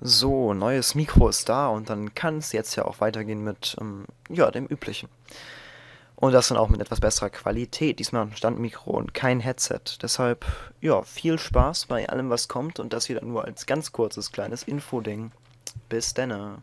So, neues Mikro ist da und dann kann es jetzt ja auch weitergehen mit ähm, ja, dem üblichen. Und das dann auch mit etwas besserer Qualität. Diesmal ein Standmikro und kein Headset. Deshalb, ja, viel Spaß bei allem, was kommt und das wieder nur als ganz kurzes kleines Info-Ding. Bis denne.